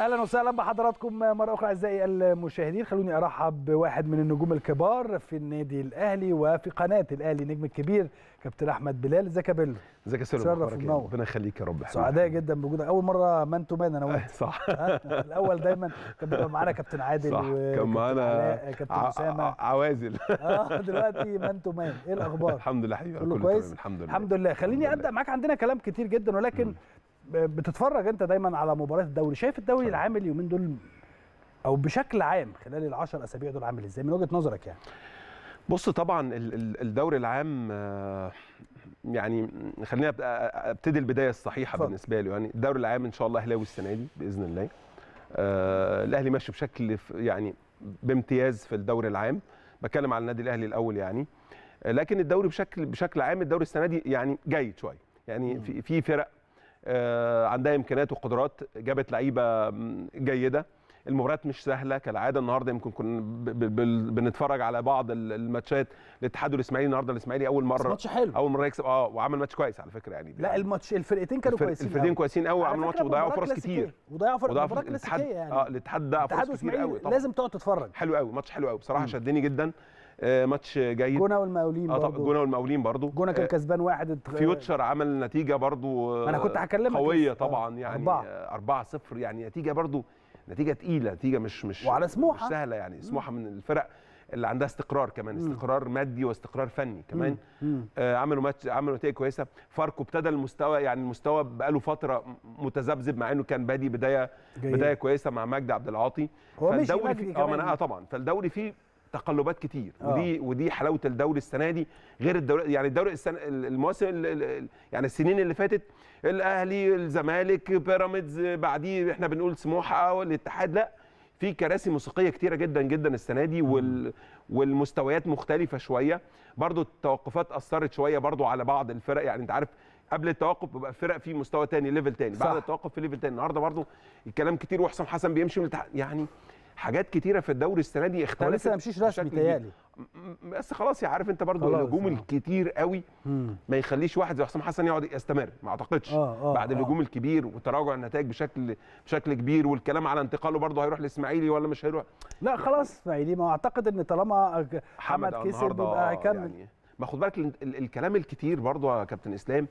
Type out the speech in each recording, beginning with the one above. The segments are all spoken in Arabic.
اهلا وسهلا بحضراتكم مره اخرى اعزائي المشاهدين خلوني ارحب بواحد من النجوم الكبار في النادي الاهلي وفي قناه الاهلي النجم الكبير كابتن احمد بلال ازيك يا بيلو ازيك يا سيلو إيه؟ ربنا يخليك يا رب سعداء جدا بوجودك اول مره مان تو مان انا وانت صح الاول دايما كان بيبقى معانا كابتن عادل صح كان معانا كابتن اسامه عوازل اه دلوقتي مان تو مان ايه الاخبار الحمد لله حبيبي كله كويس الحمد لله الحمد لله خليني ابدا معاك عندنا كلام كتير جدا ولكن بتتفرج انت دايما على مباريات الدوري شايف الدوري العام اليومين دول او بشكل عام خلال ال10 اسابيع دول عامل ازاي من وجهه نظرك يعني بص طبعا الدوري العام آه، يعني خلينا ابتدي البدايه الصحيحه فضل. بالنسبه له يعني الدوري العام ان شاء الله اهلاوي السنه دي باذن الله آه، الاهلي ماشي بشكل يعني بامتياز في الدوري العام بتكلم على النادي الاهلي الاول يعني لكن الدوري بشكل بشكل عام الدوري السنه دي يعني جيد شويه يعني في في فرق آه، عندها امكانيات وقدرات جابت لعيبه جيده المباريات مش سهله كالعاده النهارده يمكن كنا بنتفرج على بعض الماتشات الاتحاد والاسماعيلي النهارده الاسماعيلي اول مره ماتش حلو اول مره يكسب اه وعمل ماتش كويس على فكره يعني لا الماتش الفرقتين كانوا كويسين الفرقتين كويسين قوي وعملوا ماتش وضيعوا فرص كتير وضيعوا فرص مباراه كلاسيكيه يعني اه الاتحاد ضيع فرص كتير قوي لازم تقعد تتفرج حلو قوي ماتش حلو قوي بصراحه شدني جدا آه، ماتش جيد جونه والمقاولين اه جونه والمقاولين برضه جونه آه، كان كسبان واحد فيوتشر عمل نتيجه برضه انا آه، كنت هكلمك قويه طبعا يعني 4 0 يعني نتيجه برضه نتيجه تقيله نتيجه مش مش وعلى سموحه مش سهله يعني سموحه من الفرق اللي عندها استقرار كمان استقرار مم. مادي واستقرار فني كمان مم. آه عملوا ماتش عملوا نتائج كويسه فاركو ابتدى المستوى يعني المستوى بقاله فتره متذبذب مع انه كان بادي بدايه جيد. بدايه كويسه مع مجدي عبد العاطي هو فالدوري فيه اه طبعا فالدوري فيه تقلبات كتير أوه. ودي ودي حلاوه الدوري السنه دي غير الدوري يعني الدوري السنة المواسم يعني السنين اللي فاتت الاهلي الزمالك بيراميدز بعديه احنا بنقول سموحه والاتحاد لا في كراسي موسيقيه كتيره جدا جدا السنه دي وال والمستويات مختلفه شويه برضو التوقفات اثرت شويه برضو على بعض الفرق يعني انت عارف قبل التوقف بيبقى فرق في مستوى تاني ليفل تاني صح. بعد التوقف في ليفل تاني النهارده برضو الكلام كتير وحسام حسن بيمشي من يعني حاجات كتيره في الدوري السنه دي اختلفت لسه ما مشيش رسمي تهيألي بس خلاص يا عارف انت برضو الهجوم يعني. الكتير قوي ما يخليش واحد زي حسام حسن يقعد يستمر ما اعتقدش آه آه بعد آه الهجوم الكبير وتراجع النتائج بشكل بشكل كبير والكلام على انتقاله برضه هيروح للاسماعيلي ولا مش هيروح لا خلاص اسماعيلي ما اعتقد ان طالما حمد كسب آه، يبقى هيكمل يعني ما خد بالك الكلام الكتير برضه يا كابتن اسلام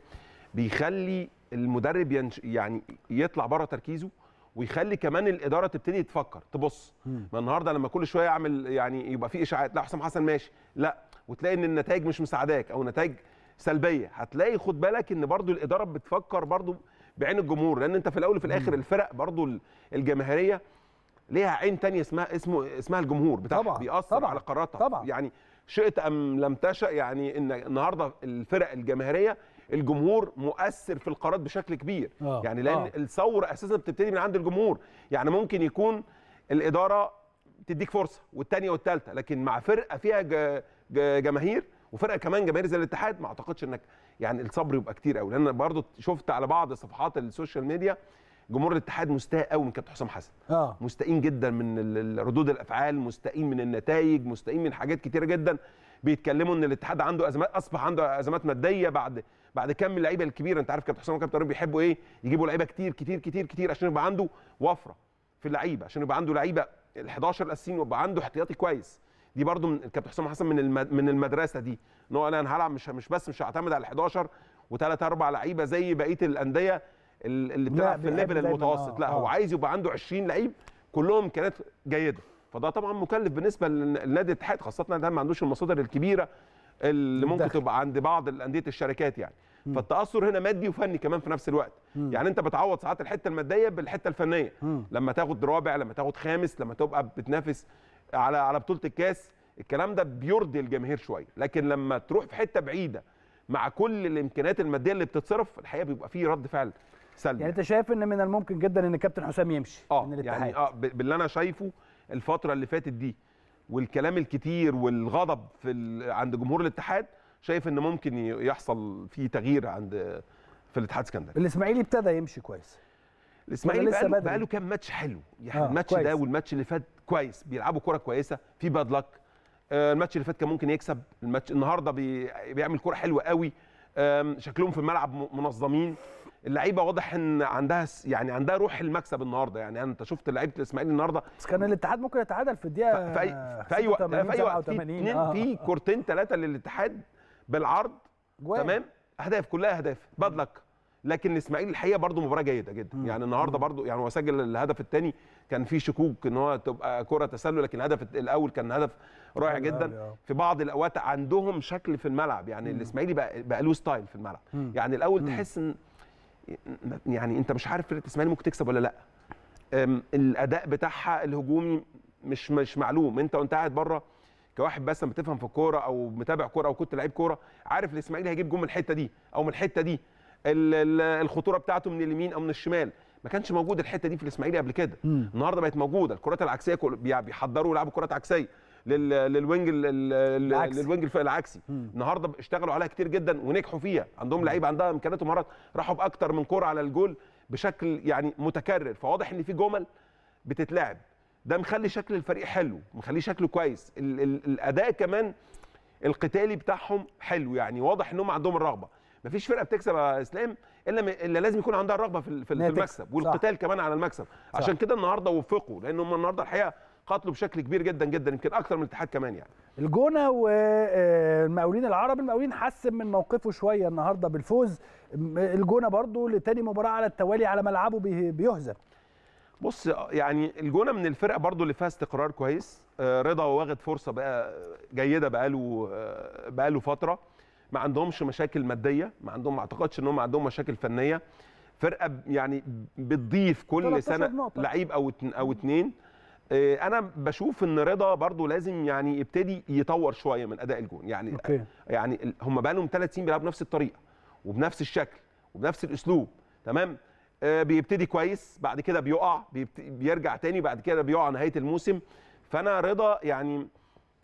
بيخلي المدرب يعني يطلع بره تركيزه ويخلي كمان الاداره تبتدي تفكر تبص ما النهارده لما كل شويه اعمل يعني يبقى في اشاعات لا حسام حسن ماشي لا وتلاقي ان النتائج مش مساعداك او نتائج سلبيه هتلاقي خد بالك ان برضو الاداره بتفكر برضو بعين الجمهور لان انت في الاول وفي الاخر الفرق برضو الجماهيريه ليها عين تانية اسمها اسمه اسمها الجمهور بتاع بيأثر طبعا على قراراتها طبعا يعني شئت ام لم تشأ يعني ان النهارده الفرق الجماهيريه الجمهور مؤثر في القرارات بشكل كبير آه. يعني لان آه. الثوره اساسا بتبتدي من عند الجمهور يعني ممكن يكون الاداره تديك فرصه والثانيه والثالثه لكن مع فرقه فيها جماهير وفرقه كمان جماهير زي الاتحاد ما اعتقدش انك يعني الصبر يبقى كتير قوي لان برضو شفت على بعض صفحات السوشيال ميديا جمهور الاتحاد مستاء قوي من كابتن حسام حسن آه. مستائين جدا من ردود الافعال مستائين من النتائج مستائين من حاجات كتيره جدا بيتكلموا ان الاتحاد عنده ازمات اصبح عنده ازمات ماديه بعد بعد كم من اللعيبه الكبيره انت عارف كابتن حسام وكابتن ربيع بيحبوا ايه يجيبوا لعيبه كتير كتير كتير كتير عشان يبقى عنده وفره في اللعيبه عشان يبقى عنده لعيبه ال 11 الاساسيين ويبقى عنده احتياطي كويس دي برده من الكابتن حسام حسن من من المدرسه دي ان هو انا هلعب مش مش بس مش هعتمد على ال 11 وثلاث اربع لعيبه زي بقيه الانديه اللي بتلعب في الليفل المتوسط لا هو آه. عايز يبقى عنده 20 لعيب كلهم كانت جيده فده طبعا مكلف بالنسبه لنادي الاتحاد خاصه ده ما عندوش المصادر الكبيره اللي ممكن داخل. تبقى عند بعض الانديه الشركات يعني مم. فالتاثر هنا مادي وفني كمان في نفس الوقت مم. يعني انت بتعوض ساعات الحته الماديه بالحته الفنيه مم. لما تاخد رابع لما تاخد خامس لما تبقى بتنافس على على بطوله الكاس الكلام ده بيرضي الجماهير شويه لكن لما تروح في حته بعيده مع كل الامكانيات الماديه اللي بتتصرف الحقيقه بيبقى فيه رد فعل سلبي يعني انت شايف ان من الممكن جدا ان كابتن حسام يمشي اه من الاتحاد يعني اه باللي انا شايفه الفتره اللي فاتت دي والكلام الكتير والغضب في عند جمهور الاتحاد شايف ان ممكن يحصل في تغيير عند في الاتحاد السكندري الاسماعيلي ابتدى يمشي كويس الاسماعيلي بقاله, بقاله كام ماتش حلو يعني آه الماتش كويس. ده والماتش اللي فات كويس بيلعبوا كره كويسه في باد لك آه، الماتش اللي فات كان ممكن يكسب الماتش النهارده بي... بيعمل كوره حلوه قوي شكلهم في الملعب منظمين اللعيبه واضح ان عندها يعني عندها روح المكسب النهارده يعني انت شفت لعيبه الاسماعيلي النهارده بس كان الاتحاد ممكن يتعادل في الدقيقه في اي في اي وقت في اي وقت في آه. في كورتين ثلاثه للاتحاد بالعرض جوان. تمام اهداف كلها اهداف باد لك لكن الاسماعيلي الحقيقه برده مباراه جيده جدا مم. يعني النهارده برده يعني هو سجل الهدف الثاني كان في شكوك ان هو تبقى كره تسلل لكن الهدف الاول كان هدف رائع جدا آه. في بعض الاوقات عندهم شكل في الملعب يعني الاسماعيلي بقى, بقى له ستايل في الملعب مم. يعني الاول مم. تحس ان يعني انت مش عارف فرقه الاسماعيلي ممكن تكسب ولا لا الاداء بتاعها الهجومي مش مش معلوم انت وانت قاعد بره كواحد بس بتفهم في الكوره او متابع كوره او كنت لعيب كوره عارف الاسماعيلي هيجيب جون من الحته دي او من الحته دي الخطوره بتاعته من اليمين او من الشمال ما كانش موجود الحته دي في الاسماعيلي قبل كده النهارده بقت موجوده الكرات العكسيه بيحضروا يلعبوا كرات عكسيه للوينج للوينج العكسي النهارده اشتغلوا عليها كتير جدا ونجحوا فيها عندهم لعيبه عندها امكانيات ومهارات راحوا باكتر من كوره على الجول بشكل يعني متكرر فواضح ان في جمل بتتلعب ده مخلي شكل الفريق حلو مخليه شكله كويس ال ال الاداء كمان القتالي بتاعهم حلو يعني واضح انهم عندهم الرغبه مفيش فرقه بتكسب يا اسلام الا الا لازم يكون عندها الرغبه في, في المكسب والقتال صح. كمان على المكسب صح. عشان كده النهارده وفقوا لان هم النهارده الحقيقه قاتلوا بشكل كبير جدا جدا يمكن اكثر من الاتحاد كمان يعني الجونه والمقاولين آه، العرب المقاولين حسن من موقفه شويه النهارده بالفوز الجونه برضو لتاني مباراه على التوالي على ملعبه بيهزم بص يعني الجونه من الفرق برضو اللي فيها استقرار كويس آه، رضا واخد فرصه بقى جيده بقاله آه، بقاله فتره ما عندهمش مشاكل ماديه ما عندهم ما اعتقدش ان هم عندهم مشاكل فنيه فرقه يعني بتضيف كل سنه لعيب او او اتنين آه، انا بشوف ان رضا برضو لازم يعني يبتدي يطور شويه من اداء الجون يعني أوكي. يعني هم بقى لهم ثلاث سنين بيلعبوا نفس الطريقه وبنفس الشكل وبنفس الاسلوب تمام آه، بيبتدي كويس بعد كده بيقع بيرجع تاني بعد كده بيقع نهايه الموسم فانا رضا يعني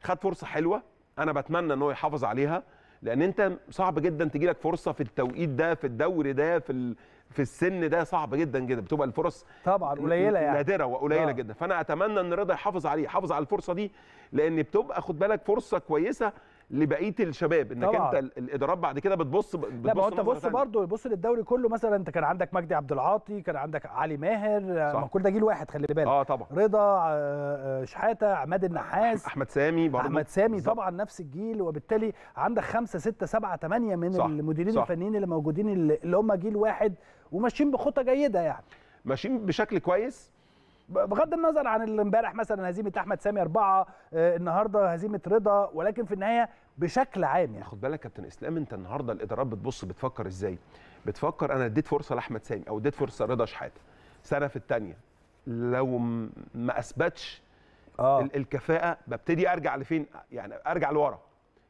خد فرصه حلوه انا بتمنى ان هو يحافظ عليها لان انت صعب جدا تجي لك فرصه في التوقيت ده في الدوري ده في في السن ده صعب جدا جدا بتبقى الفرص طبعا قليله يعني نادره وقليله آه. جدا فانا اتمنى ان رضا يحافظ عليه يحافظ على الفرصه دي لان بتبقى خد بالك فرصه كويسه لبقيه الشباب انك طبعا. انت الادارات بعد كده بتبص بتبص لا ما انت بص برضه بص للدوري كله مثلا انت كان عندك مجدي عبد العاطي كان عندك علي ماهر ما كل ده جيل واحد خلي بالك اه طبعا رضا آه، آه، شحاته عماد النحاس احمد سامي برضه احمد سامي بالزبط. طبعا نفس الجيل وبالتالي عندك خمسة ستة سبعة ثمانية من صح. المديرين صح. الفنيين اللي موجودين اللي هم جيل واحد وماشيين بخطى جيده يعني ماشيين بشكل كويس بغض النظر عن امبارح مثلا هزيمه احمد سامي اربعه آه، النهارده هزيمه رضا ولكن في النهايه بشكل عام يعني خد بالك كابتن اسلام انت النهارده الادارات بتبص بتفكر ازاي بتفكر انا اديت فرصه لاحمد سامي او اديت فرصه لرضا شحاته سنه في الثانيه لو ما اثبتش آه. الكفاءه ببتدي ارجع لفين يعني ارجع لورا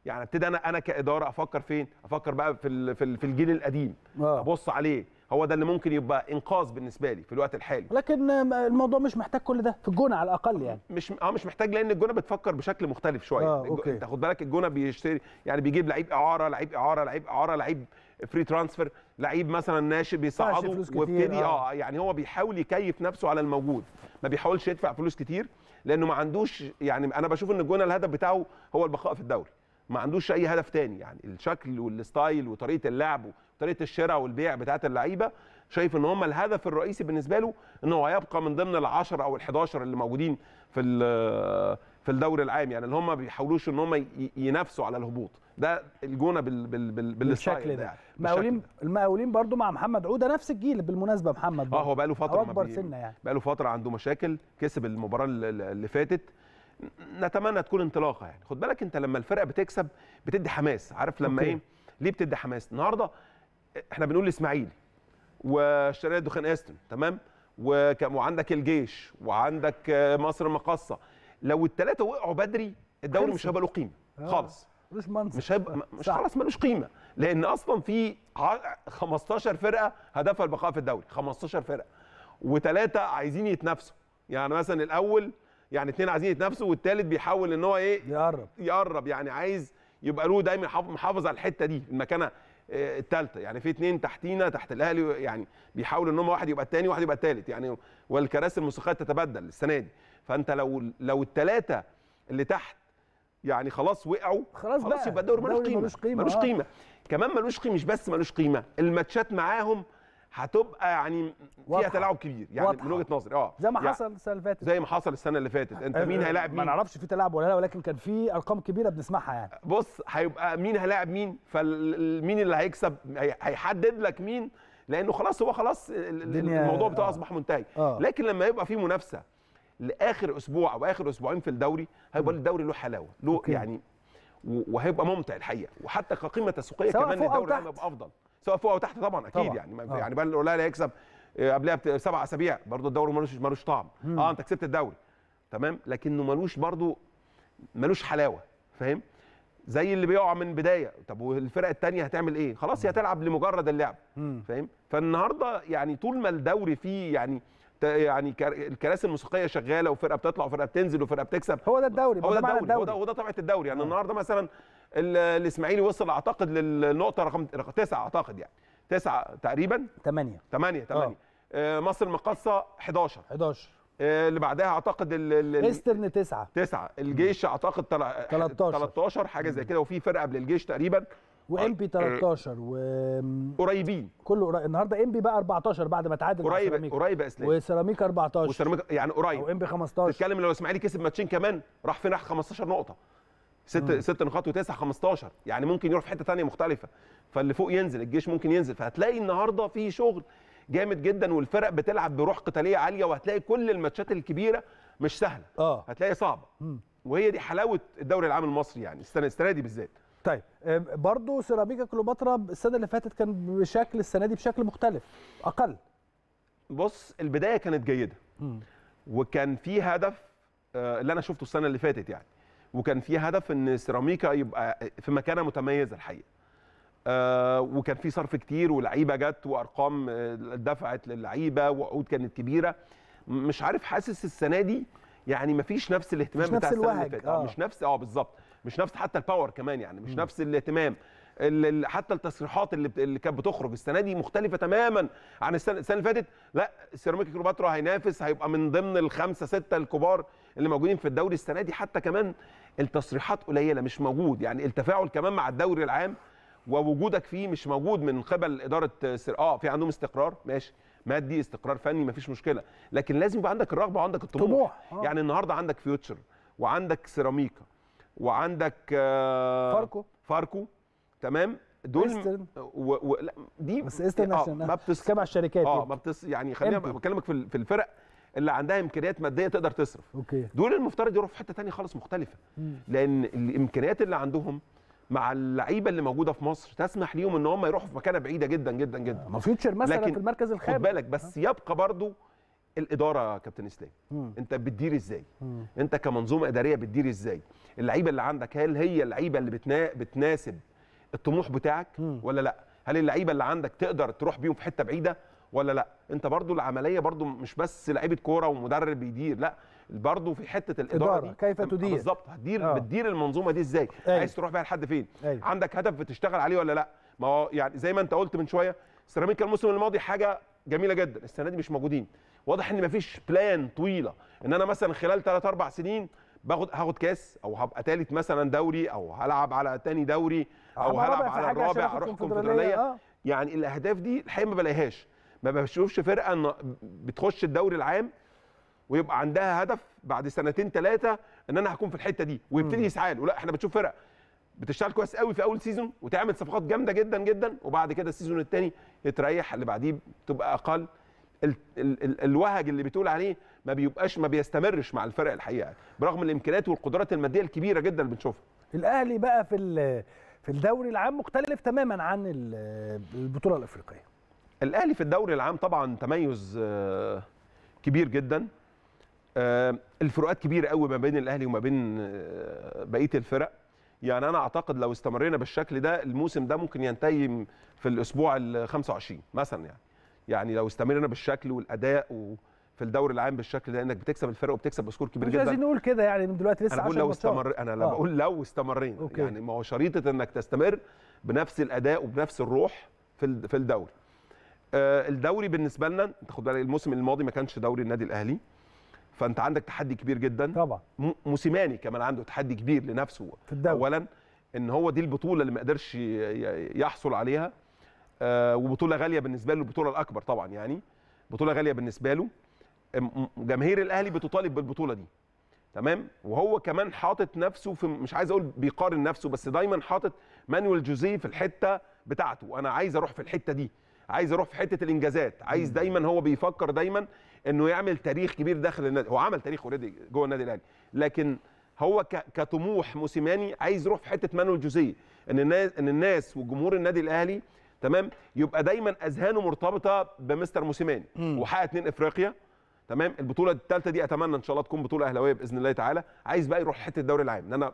يعني ابتدي انا انا كاداره افكر فين افكر بقى في في الجيل القديم آه. ابص عليه هو ده اللي ممكن يبقى انقاذ بالنسبه لي في الوقت الحالي لكن الموضوع مش محتاج كل ده في الجونه على الاقل يعني مش اه مش محتاج لان الجونه بتفكر بشكل مختلف شويه آه، أوكي. انت خد بالك الجونه بيشتري يعني بيجيب لعيب اعاره لعيب اعاره لعيب اعاره لعيب فري ترانسفير لعيب مثلا ناشئ بيصعده ويبتدي آه. اه يعني هو بيحاول يكيف نفسه على الموجود ما بيحاولش يدفع فلوس كتير لانه ما عندوش يعني انا بشوف ان الجونه الهدف بتاعه هو البقاء في الدوري ما عندوش اي هدف تاني يعني الشكل والستايل وطريقه اللعب طريقه الشراء والبيع بتاعت اللعيبه شايف ان هم الهدف الرئيسي بالنسبه له ان هو يبقى من ضمن ال10 او ال11 اللي موجودين في في الدوري العام يعني اللي هم ما بيحاولوش ان هم ينافسوا على الهبوط ده الجونه بال بال بال بالشكل ده, ده. يعني. المقاولين المقاولين برده مع محمد عوده نفس الجيل بالمناسبه محمد اه هو بقى له فتره اكبر سنه يعني بقى له فتره عنده مشاكل كسب المباراه اللي فاتت نتمنى تكون انطلاقه يعني خد بالك انت لما الفرقه بتكسب بتدي حماس عارف لما أوكي. ايه ليه بتدي حماس النهارده احنا بنقول الاسماعيلي والشرقيه دخان استون تمام وعندك الجيش وعندك آه، مصر المقاصه لو الثلاثه وقعوا بدري الدوري مش هيبقى له قيمه آه، خالص مش منصف مش هيبقى مش خلاص ملوش قيمه لان اصلا في 15 فرقه هدفها البقاء في الدوري 15 فرقه وثلاثه عايزين يتنافسوا يعني مثلا الاول يعني اثنين عايزين يتنافسوا والثالث بيحاول ان هو ايه يقرب يقرب يعني عايز يبقى له دايما محافظ على الحته دي المكانه الثالثه يعني في اثنين تحتينا تحت الاهلي يعني بيحاولوا ان هم واحد يبقى الثاني وواحد يبقى الثالث يعني والكراسي الموسيقيه تتبدل السنه دي فانت لو لو الثلاثه اللي تحت يعني خلاص وقعوا خلاص, خلاص بقى يبقى الدوري ملوش قيمه ملوش قيمه, ملوش آه. قيمة. آه. كمان ملوش قيمه مش بس ملوش قيمه الماتشات معاهم هتبقى يعني فيها تلاعب كبير يعني واضحة. من وجهه نظري اه زي ما يعني حصل السنه اللي فاتت زي ما حصل السنه اللي فاتت انت مين آه، هيلاعب مين ما نعرفش في تلاعب ولا لا ولكن كان في ارقام كبيره بنسمعها يعني بص هيبقى مين هيلاعب مين فمين اللي هيكسب هيحدد لك مين لانه خلاص هو خلاص الموضوع بتاعه آه. اصبح منتهي أوه. لكن لما يبقى في منافسه لاخر اسبوع او اخر اسبوعين في الدوري هيبقى الدوري له حلاوه له أوكي. يعني وهيبقى ممتع الحقيقه وحتى كقيمه تسويقيه كمان الدوري هيبقى افضل سواء فوق او تحت طبعا اكيد طبعا. يعني آه. يعني بل لا يكسب آه، قبلها بسبع اسابيع برضه الدوري ملوش ملوش طعم مم. اه انت كسبت الدوري تمام لكنه ملوش برضه ملوش حلاوه فاهم زي اللي بيقع من بدايه طب والفرق الثانيه هتعمل ايه خلاص هي هتلعب لمجرد اللعب فاهم فالنهارده يعني طول ما الدوري فيه يعني يعني الكراسي الموسيقيه شغاله وفرقه بتطلع وفرقه بتنزل وفرقه بتكسب هو ده الدوري هو ده الدوري, الدوري. هو ده, طبيعه الدوري يعني آه. النهارده مثلا الاسماعيلي وصل اعتقد للنقطه رقم تسعه اعتقد يعني تسعه تقريبا 8 8 8 مصر المقاصه 11 11 اللي بعدها اعتقد ايسترن 9 9 الجيش اعتقد 13 13 حاجه زي كده وفي فرقه قبل الجيش تقريبا وام بي 13 آه، آه. و قريبين كله قريب النهارده ام بي بقى 14 بعد ما تعادل قريب قريب يا اسلام وسيراميك 14 وسيراميك يعني قريب او بي 15 تتكلم لو الاسماعيلي كسب ماتشين كمان راح فين راح 15 نقطه ست مم. ست نقاط وتسع 15 يعني ممكن يروح في حته ثانيه مختلفه فاللي فوق ينزل الجيش ممكن ينزل فهتلاقي النهارده في شغل جامد جدا والفرق بتلعب بروح قتاليه عاليه وهتلاقي كل الماتشات الكبيره مش سهله آه. هتلاقي صعبه مم. وهي دي حلاوه الدوري العام المصري يعني السنه السنه دي بالذات طيب برضه سيراميكا كليوباترا السنه اللي فاتت كان بشكل السنه دي بشكل مختلف اقل بص البدايه كانت جيده مم. وكان في هدف آه، اللي انا شفته السنه اللي فاتت يعني وكان في هدف ان سيراميكا يبقى في مكانه متميزه الحقيقه آه وكان في صرف كتير ولعيبه جت وارقام آه، دفعت للعيبه وعقود كانت كبيره مش عارف حاسس السنه دي يعني مفيش نفس الاهتمام مش بتاع نفس السنه اللي فاتت آه،, آه. مش نفس اه بالظبط مش نفس حتى الباور كمان يعني مش م. نفس الاهتمام حتى التصريحات اللي, اللي كانت بتخرج السنه دي مختلفه تماما عن السنه, السنة اللي فاتت لا سيراميكا كليوباترا هينافس هيبقى من ضمن الخمسه سته الكبار اللي موجودين في الدوري السنه دي حتى كمان التصريحات قليله مش موجود يعني التفاعل كمان مع الدوري العام ووجودك فيه مش موجود من قبل اداره سر... اه في عندهم استقرار ماشي مادي استقرار فني مفيش مشكله لكن لازم يبقى عندك الرغبه وعندك الطموح آه. يعني النهارده عندك فيوتشر وعندك سيراميكا وعندك آه فاركو فاركو تمام دول ايسترن و... و... لا دي بس يعني، آه، ايسترن آه عشان ما بتس... الشركات اه يعني. ما بتس... يعني خلينا بكلمك في الفرق اللي عندها امكانيات ماديه تقدر تصرف أوكي. دول المفترض يروحوا في حته ثانيه خالص مختلفه مم. لان الامكانيات اللي عندهم مع اللعيبه اللي موجوده في مصر تسمح ليهم ان هم يروحوا في مكانه بعيده جدا جدا جدا ما فيوتشر مثلا لكن في المركز الخامس خد بالك بس يبقى برضو الاداره يا كابتن اسلام انت بتدير ازاي مم. انت كمنظومه اداريه بتدير ازاي اللعيبه اللي عندك هل هي اللعيبه اللي بتنا... بتناسب الطموح بتاعك مم. ولا لا هل اللعيبه اللي عندك تقدر تروح بيهم في حته بعيده ولا لا انت برضو العمليه برضو مش بس لعيبه كوره ومدرب بيدير لا برضه في حته الاداره دي كيف تدير بالظبط هتدير آه. بتدير المنظومه دي ازاي أيوه. عايز تروح بيها لحد فين أيوه. عندك هدف بتشتغل عليه ولا لا ما هو يعني زي ما انت قلت من شويه سيراميكا الموسم الماضي حاجه جميله جدا السنه دي مش موجودين واضح ان مفيش بلان طويله ان انا مثلا خلال 3 4 سنين باخد هاخد كاس او هبقى ثالث مثلا دوري او هلعب على ثاني دوري او هلعب على الرابع اروح كونفدراليه آه. يعني الاهداف دي الحقيقه ما بلاقيهاش ما بشوفش فرقه بتخش الدوري العام ويبقى عندها هدف بعد سنتين ثلاثه ان انا هكون في الحته دي ويبتدي يسعى له لا احنا بنشوف فرق بتشتغل كويس قوي في اول سيزون وتعمل صفقات جامده جدا جدا وبعد كده السيزون الثاني يتريح اللي بعديه تبقى اقل ال ال ال الوهج اللي بتقول عليه ما بيبقاش ما بيستمرش مع الفرق الحقيقه برغم الامكانيات والقدرات الماديه الكبيره جدا اللي بنشوفها الاهلي بقى في في الدوري العام مختلف تماما عن البطوله الافريقيه الاهلي في الدوري العام طبعا تميز آه، كبير جدا آه، الفروقات كبيره قوي ما بين الاهلي وما بين آه، بقيه الفرق يعني انا اعتقد لو استمرينا بالشكل ده الموسم ده ممكن ينتهي في الاسبوع ال 25 مثلا يعني يعني لو استمرنا بالشكل والاداء وفي الدوري العام بالشكل ده انك بتكسب الفرق وبتكسب بسكور كبير جدا مش عايزين نقول كده يعني من دلوقتي لسه انا بقول لو استمر انا لو بقول لو استمرينا يعني ما هو شريطه انك تستمر بنفس الاداء وبنفس الروح في في الدوري آه، الدوري بالنسبه لنا انت خد بالك الموسم الماضي ما كانش دوري النادي الاهلي فانت عندك تحدي كبير جدا طبعا موسيماني كمان عنده تحدي كبير لنفسه في الدوري اولا ان هو دي البطوله اللي ما قدرش يحصل عليها آه، وبطوله غاليه بالنسبه له البطوله الاكبر طبعا يعني بطوله غاليه بالنسبه له جماهير الاهلي بتطالب بالبطوله دي تمام وهو كمان حاطط نفسه في مش عايز اقول بيقارن نفسه بس دايما حاطط مانويل جوزيه في الحته بتاعته انا عايز اروح في الحته دي عايز يروح في حته الانجازات عايز دايما هو بيفكر دايما انه يعمل تاريخ كبير داخل النادي هو عمل تاريخ اوريدي جوه النادي الاهلي لكن هو كطموح موسيماني عايز يروح في حته مانويل جوزيه ان الناس ان الناس وجمهور النادي الاهلي تمام يبقى دايما اذهانه مرتبطه بمستر موسيماني وحقق اثنين افريقيا تمام البطوله الثالثه دي اتمنى ان شاء الله تكون بطوله اهلاويه باذن الله تعالى عايز بقى يروح حته الدوري العام ان انا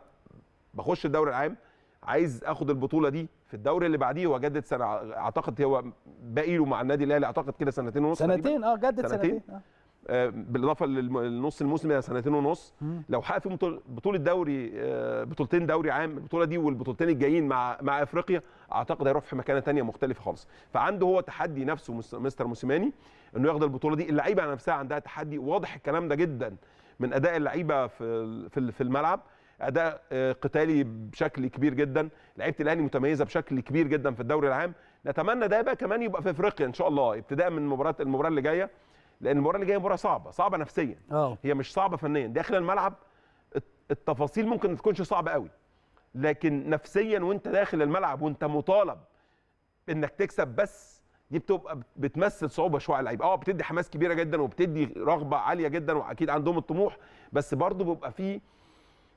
بخش الدوري العام عايز اخد البطوله دي في الدوري اللي بعديه وجدد سنه اعتقد هو باقي له مع النادي الاهلي اعتقد كده سنتين ونص سنتين اه جدد سنتين, سنتين. آه. آه، بالاضافه للنص الموسم يعني سنتين ونص مم. لو حقق في بطوله دوري آه بطولتين دوري عام البطوله دي والبطولتين الجايين مع مع افريقيا اعتقد هيروح في مكانه ثانيه مختلفه خالص فعنده هو تحدي نفسه مستر موسيماني انه ياخد البطوله دي اللعيبه نفسها عندها تحدي واضح الكلام ده جدا من اداء اللعيبه في في الملعب اداء آه، قتالي بشكل كبير جدا لعيبه الاهلي متميزه بشكل كبير جدا في الدوري العام نتمنى ده بقى كمان يبقى في افريقيا ان شاء الله ابتداء من مباراه المباراه اللي جايه لان المباراه اللي جايه مباراه صعبه صعبه نفسيا أوه. هي مش صعبه فنيا داخل الملعب التفاصيل ممكن ما تكونش صعبه قوي لكن نفسيا وانت داخل الملعب وانت مطالب انك تكسب بس دي بتبقى بتمثل صعوبه شويه على اللعيبه اه بتدي حماس كبيره جدا وبتدي رغبه عاليه جدا واكيد عندهم الطموح بس برضه بيبقى فيه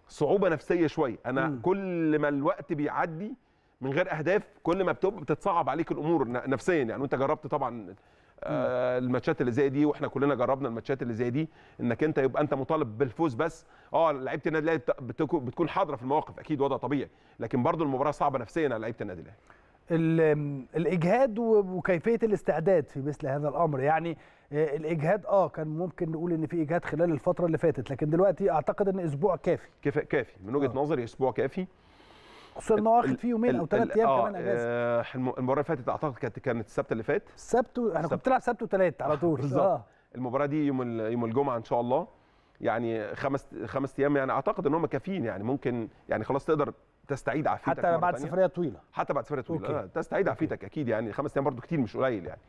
صعوبه نفسيه شويه انا مم. كل ما الوقت بيعدي من غير اهداف كل ما بتتصعب عليك الامور نفسيا يعني وانت جربت طبعا آه الماتشات اللي زي دي واحنا كلنا جربنا الماتشات اللي زي دي انك انت يبقى انت مطالب بالفوز بس اه لعيبه النادي الاهلي بتكون حاضره في المواقف اكيد وضع طبيعي لكن برضو المباراه صعبه نفسيا على لعيبه النادي الاهلي الاجهاد وكيفيه الاستعداد في مثل هذا الامر يعني آه، الاجهاد اه كان ممكن نقول ان في اجهاد خلال الفتره اللي فاتت لكن دلوقتي اعتقد ان اسبوع كافي كافي كافي من وجهه آه. نظري اسبوع كافي خصوصا ان هو واخد فيه يومين او ثلاث ايام آه، كمان اجازه آه المباراه اللي فاتت اعتقد كانت كانت السبت اللي فات السبت احنا كنت بتلعب سبت وثلاث على طول بالظبط آه. المباراه دي يوم يوم الجمعه ان شاء الله يعني خمس خمس ايام يعني اعتقد ان هم كافيين يعني ممكن يعني خلاص تقدر تستعيد عافيتك حتى بعد سفريه طويله حتى بعد سفريه طويله أوكي. آه، تستعيد عافيتك اكيد يعني خمس ايام برضو كتير مش قليل يعني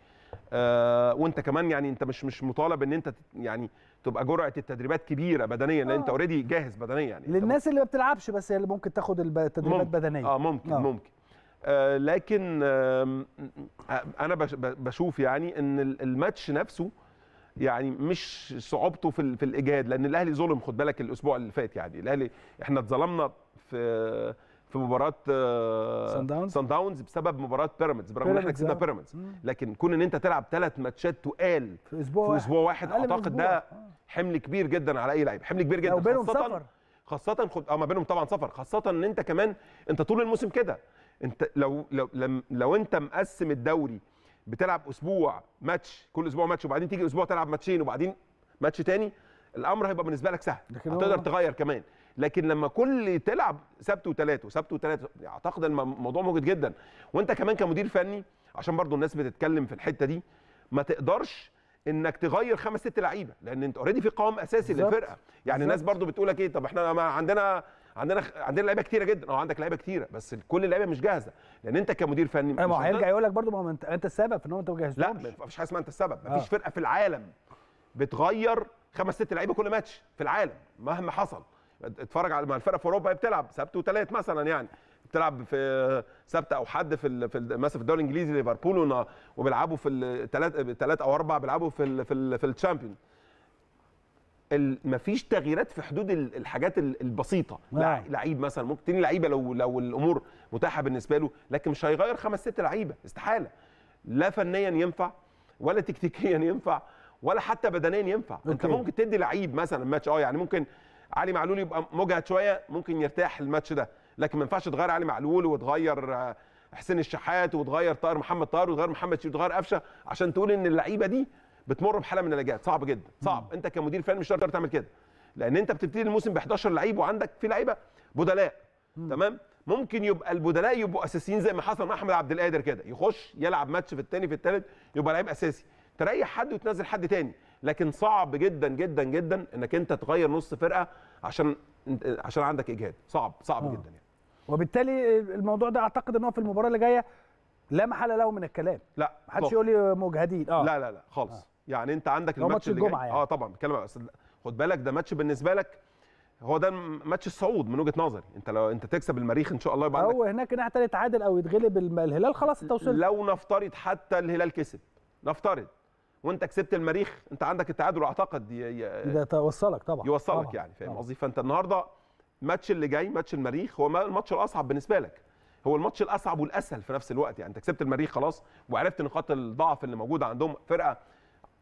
آه وانت كمان يعني انت مش مش مطالب ان انت يعني تبقى جرعه التدريبات كبيره بدنيا لان انت اوريدي آه. جاهز بدنيا يعني للناس اللي ما بتلعبش بس هي اللي ممكن تاخد التدريبات بدنيا اه ممكن آه. ممكن آه لكن آه انا بشوف يعني ان الماتش نفسه يعني مش صعوبته في في الايجاد لان الاهلي ظلم خد بالك الاسبوع اللي فات يعني الاهلي احنا اتظلمنا في في مباراه سان داونز داونز بسبب مباراه بيراميدز برغم ان احنا كسبنا بيراميدز آه. لكن كون ان انت تلعب ثلاث ماتشات تقال في اسبوع في اسبوع واحد, اعتقد ده آه. حمل كبير جدا على اي لعيب حمل كبير جدا خاصه سفر. خاصه خد... اه ما بينهم طبعا سفر خاصه ان انت كمان انت طول الموسم كده انت لو لو لو انت مقسم الدوري بتلعب اسبوع ماتش كل اسبوع ماتش وبعدين تيجي اسبوع تلعب ماتشين وبعدين ماتش تاني الامر هيبقى بالنسبه لك سهل هتقدر تغير كمان لكن لما كل تلعب سبت وثلاث وسبت وثلاث اعتقد الموضوع موجد جدا وانت كمان كمدير فني عشان برضو الناس بتتكلم في الحته دي ما تقدرش انك تغير خمس ست لعيبه لان انت اوريدي في قوام اساسي بالزبط. للفرقه يعني الناس برضو بتقول لك ايه طب احنا ما عندنا عندنا عندنا لعيبه كتيره جدا اه عندك لعيبه كتيره بس كل اللعيبه مش جاهزه لان انت كمدير فني أيوة، ما هو هيرجع يقول لك برضه ما انت انت السبب في ان انت ما لا ما فيش حاجه اسمها انت السبب ما فيش آه. فرقه في العالم بتغير خمس ست لعيبه كل ماتش في العالم مهما حصل اتفرج على ما الفرقه في اوروبا بتلعب سبت وثلاث مثلا يعني بتلعب في سبت او حد في ال... في مثلا في الدوري الانجليزي ليفربول وبيلعبوا في الثلاث ثلاث او اربع بيلعبوا في ال... في ال... في الشامبيون مفيش تغييرات في حدود الحاجات البسيطه لعيب مثلا ممكن تاني لعيبه لو لو الامور متاحه بالنسبه له لكن مش هيغير خمس ست لعيبه استحاله لا فنيا ينفع ولا تكتيكيا ينفع ولا حتى بدنيا ينفع أوكي. انت ممكن تدي لعيب مثلا ماتش اه يعني ممكن علي معلول يبقى مجهد شويه ممكن يرتاح الماتش ده لكن ما ينفعش تغير علي معلول وتغير آه، حسين الشحات وتغير طاهر محمد طاهر وتغير محمد شريف وتغير قفشه عشان تقول ان اللعيبه دي بتمر بحاله من النجاة صعب جدا صعب مم. انت كمدير فني مش هتقدر تعمل كده لان انت بتبتدي الموسم ب 11 لعيب وعندك في لعيبه بدلاء مم. تمام ممكن يبقى البدلاء يبقوا اساسيين زي ما حصل مع احمد عبد القادر كده يخش يلعب ماتش في الثاني في الثالث يبقى لعيب اساسي تريح حد وتنزل حد تاني لكن صعب جدا جدا جدا انك انت تغير نص فرقه عشان عشان عندك اجهاد صعب صعب أوه. جدا يعني وبالتالي الموضوع ده اعتقد ان هو في المباراه اللي جايه لا محل له من الكلام لا محدش يقول لي مجهدين اه لا لا لا خالص آه. يعني انت عندك الماتش اللي جاي يعني. اه طبعا بتكلم بس خد بالك ده ماتش بالنسبه لك هو ده ماتش الصعود من وجهه نظري انت لو انت تكسب المريخ ان شاء الله يبقى عندك هو هناك ناحيه تانية يتعادل او يتغلب الهلال خلاص انت وصلت لو نفترض حتى الهلال كسب نفترض وانت كسبت المريخ انت عندك التعادل اعتقد ده توصلك طبعا يوصلك طبعا يعني فاهم قصدي فانت النهارده الماتش اللي جاي ماتش المريخ هو الماتش الاصعب بالنسبه لك هو الماتش الاصعب والاسهل في نفس الوقت يعني انت كسبت المريخ خلاص وعرفت نقاط الضعف اللي موجوده عندهم فرقه